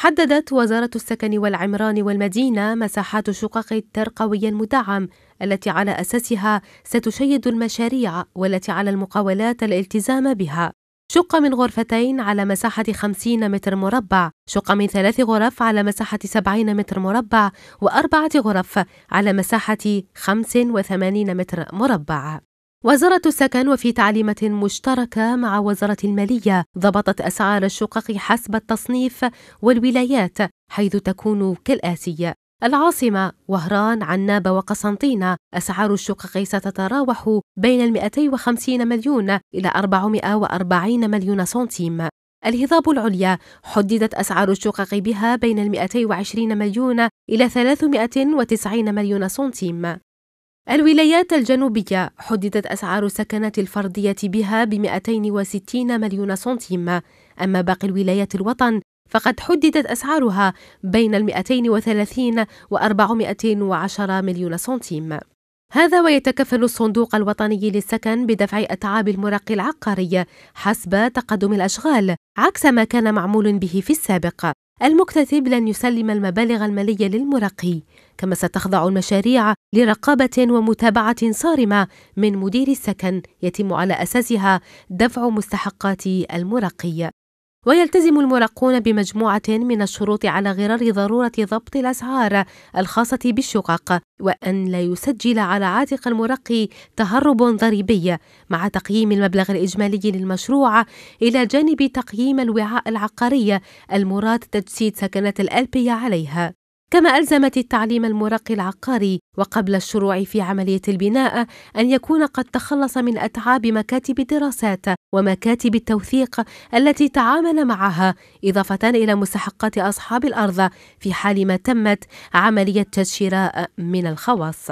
حددت وزارة السكن والعمران والمدينة مساحات شقق الترقوي المدعم التي على أساسها ستشيد المشاريع والتي على المقاولات الالتزام بها شقة من غرفتين على مساحة 50 متر مربع، شقة من ثلاث غرف على مساحة 70 متر مربع، وأربعة غرف على مساحة 85 متر مربع. وزارة السكن وفي تعليمة مشتركة مع وزارة المالية ضبطت أسعار الشقق حسب التصنيف والولايات حيث تكون كالآتي: العاصمة وهران عنابة وقسنطينة أسعار الشقق ستتراوح بين 250 مليون إلى 440 مليون سنتيم الهضاب العليا حددت أسعار الشقق بها بين 220 مليون إلى 390 مليون سنتيم الولايات الجنوبية حددت أسعار السكنات الفردية بها ب 260 مليون سنتيم أما باقي الولايات الوطن فقد حددت أسعارها بين ال 230 و 410 مليون سنتيم هذا ويتكفل الصندوق الوطني للسكن بدفع أتعاب المرقي العقاري حسب تقدم الأشغال عكس ما كان معمول به في السابق المكتتب لن يسلم المبالغ المالية للمرقي كما ستخضع المشاريع لرقابة ومتابعة صارمة من مدير السكن يتم على أساسها دفع مستحقات المرقي ويلتزم المرقون بمجموعة من الشروط على غرار ضرورة ضبط الأسعار الخاصة بالشقق وأن لا يسجل على عاتق المرقي تهرب ضريبي مع تقييم المبلغ الإجمالي للمشروع إلى جانب تقييم الوعاء العقاري المراد تجسيد سكنة الألبية عليها كما ألزمت التعليم المرقي العقاري وقبل الشروع في عملية البناء أن يكون قد تخلص من أتعاب مكاتب الدراسات ومكاتب التوثيق التي تعامل معها إضافة إلى مستحقات أصحاب الأرض في حال ما تمت عملية الشراء من الخواص